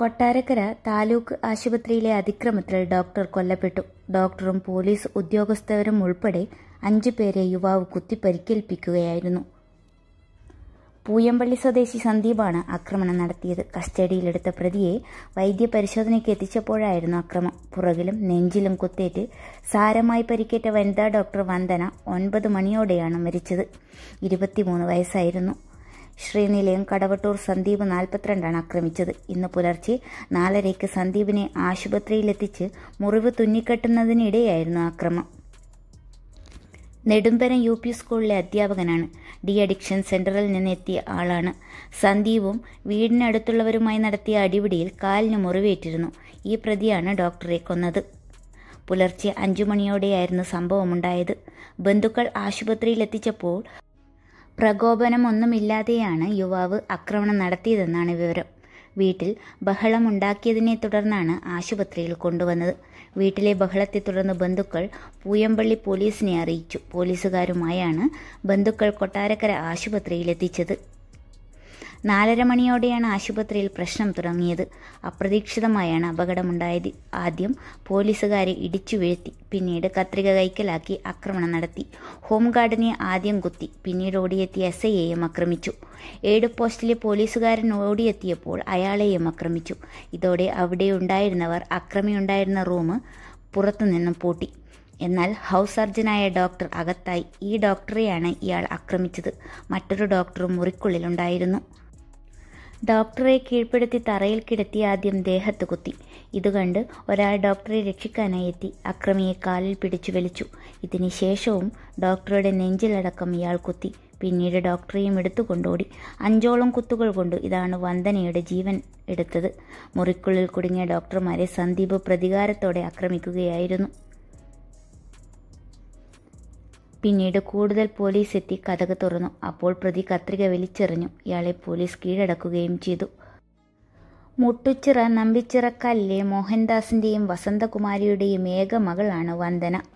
കൊട്ടാരക്കര താലൂക്ക് ആശുപത്രിയിലെ അതിക്രമത്തിൽ ഡോക്ടർ കൊല്ലപ്പെട്ടു ഡോക്ടറും പോലീസ് ഉദ്യോഗസ്ഥരും ഉൾപ്പെടെ അഞ്ചു പേരെ യുവാവ് കുത്തിപ്പരിക്കേൽപ്പിക്കുകയായിരുന്നു പൂയമ്പള്ളി സ്വദേശി സന്ദീപാണ് ആക്രമണം നടത്തിയത് കസ്റ്റഡിയിലെടുത്ത പ്രതിയെ വൈദ്യപരിശോധനയ്ക്ക് എത്തിച്ചപ്പോഴായിരുന്നു അക്രമം പുറകിലും നെഞ്ചിലും കുത്തേറ്റ് സാരമായി പരിക്കേറ്റ വനിതാ ഡോക്ടർ വന്ദന ഒൻപത് മണിയോടെയാണ് മരിച്ചത് ഇരുപത്തിമൂന്ന് വയസ്സായിരുന്നു ശ്രീനിലയും കടവട്ടൂർ സന്ദീപ് നാൽപ്പത്തിരണ്ടാണ് ആക്രമിച്ചത് ഇന്ന് പുലർച്ചെ നാലരയ്ക്ക് സന്ദീപിനെ ആശുപത്രിയിലെത്തിച്ച് മുറിവ് തുന്നിക്കെട്ടുന്നതിനിടെയായിരുന്നു ആക്രമം നെടുമ്പരം യു പി സ്കൂളിലെ അധ്യാപകനാണ് ഡി അഡിക്ഷൻ സെന്ററിൽ നിന്നെത്തിയ ആളാണ് സന്ദീപും വീടിനടുത്തുള്ളവരുമായി നടത്തിയ അടിപിടിയിൽ കാലിന് മുറിവേറ്റിരുന്നു ഈ പ്രതിയാണ് ഡോക്ടറെ കൊന്നത് പുലർച്ചെ അഞ്ചു മണിയോടെയായിരുന്നു സംഭവമുണ്ടായത് ബന്ധുക്കൾ ആശുപത്രിയിലെത്തിച്ചപ്പോൾ പ്രകോപനമൊന്നുമില്ലാതെയാണ് യുവാവ് ആക്രമണം നടത്തിയതെന്നാണ് വിവരം വീട്ടിൽ ബഹളമുണ്ടാക്കിയതിനെ തുടർന്നാണ് ആശുപത്രിയിൽ കൊണ്ടുവന്നത് വീട്ടിലെ ബഹളത്തെ തുടർന്ന് ബന്ധുക്കൾ പൂയമ്പള്ളി പോലീസിനെ അറിയിച്ചു പോലീസുകാരുമായാണ് ബന്ധുക്കൾ കൊട്ടാരക്കര ആശുപത്രിയിലെത്തിച്ചത് നാലര മണിയോടെയാണ് ആശുപത്രിയിൽ പ്രശ്നം തുടങ്ങിയത് അപ്രതീക്ഷിതമായാണ് അപകടമുണ്ടായത് ആദ്യം പോലീസുകാരെ ഇടിച്ചു വീഴ്ത്തി പിന്നീട് കത്രിക കൈക്കലാക്കി ആക്രമണം നടത്തി ഹോംഗാർഡിനെ ആദ്യം കുത്തി പിന്നീട് ഓടിയെത്തിയ എസ് ഐയെയും ആക്രമിച്ചു എയ്ഡ് പോസ്റ്റിലെ പോലീസുകാരൻ ഓടിയെത്തിയപ്പോൾ അയാളെയും ആക്രമിച്ചു ഇതോടെ അവിടെ ഉണ്ടായിരുന്നവർ അക്രമിയുണ്ടായിരുന്ന റൂം പുറത്തുനിന്നും പൂട്ടി എന്നാൽ ഹൗസ് സർജനായ ഡോക്ടർ അകത്തായി ഈ ഡോക്ടറെയാണ് ഇയാൾ ആക്രമിച്ചത് മറ്റൊരു ഡോക്ടറും മുറിക്കുള്ളിലുണ്ടായിരുന്നു ഡോക്ടറെ കീഴ്പ്പെടുത്തി തറയിൽ കിടത്തി ആദ്യം ദേഹത്ത് കുത്തി ഇതുകണ്ട് ഒരാൾ ഡോക്ടറെ രക്ഷിക്കാനായി എത്തി അക്രമിയെ കാലിൽ പിടിച്ചു വലിച്ചു ഇതിനുശേഷവും ഡോക്ടറുടെ നെഞ്ചിലടക്കം ഇയാൾ കുത്തി പിന്നീട് ഡോക്ടറെയും എടുത്തു അഞ്ചോളം കുത്തുകൾ കൊണ്ട് ഇതാണ് വന്ദനയുടെ ജീവൻ എടുത്തത് മുറിക്കുള്ളിൽ കുടുങ്ങിയ ഡോക്ടർമാരെ സന്ദീപ് പ്രതികാരത്തോടെ ആക്രമിക്കുകയായിരുന്നു പിന്നീട് കൂടുതൽ പോലീസ് എത്തി കഥക തുറന്നു അപ്പോൾ പ്രതി കത്രിക വലിച്ചെറിഞ്ഞു ഇയാളെ പോലീസ് കീഴടക്കുകയും ചെയ്തു മുട്ടുച്ചിറ നമ്പിച്ചിറക്കല്ലെ മോഹൻദാസിൻ്റെയും വസന്തകുമാരിയുടെയും ഏക മകളാണ് വന്ദന